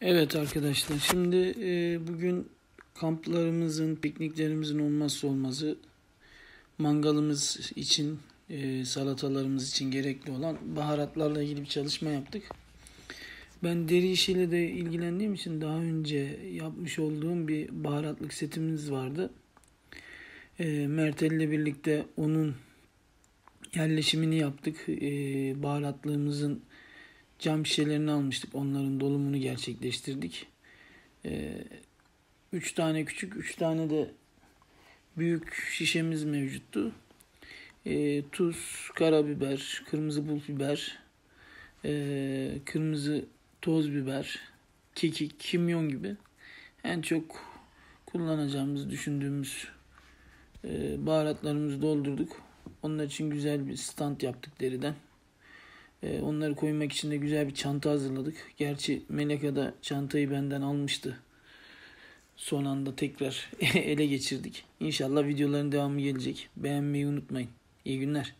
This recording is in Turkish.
Evet arkadaşlar şimdi e, bugün kamplarımızın, pikniklerimizin olmazsa olmazı mangalımız için, e, salatalarımız için gerekli olan baharatlarla ilgili bir çalışma yaptık. Ben deri işiyle de ilgilendiğim için daha önce yapmış olduğum bir baharatlık setimiz vardı. E, Mertel ile birlikte onun yerleşimini yaptık. E, baharatlığımızın cam şişelerini almıştık. Onların dolumunu gerçekleştirdik. Ee, üç tane küçük, üç tane de büyük şişemiz mevcuttu. Ee, tuz, karabiber, kırmızı bul biber, e, kırmızı toz biber, kekik, kimyon gibi en çok kullanacağımız düşündüğümüz e, baharatlarımızı doldurduk. Onlar için güzel bir stand yaptık deriden. E, onları koymak için de güzel bir çanta hazırladık. Gerçi Meleka da çantayı benden almıştı. Son anda tekrar ele geçirdik. İnşallah videoların devamı gelecek. Beğenmeyi unutmayın. İyi günler.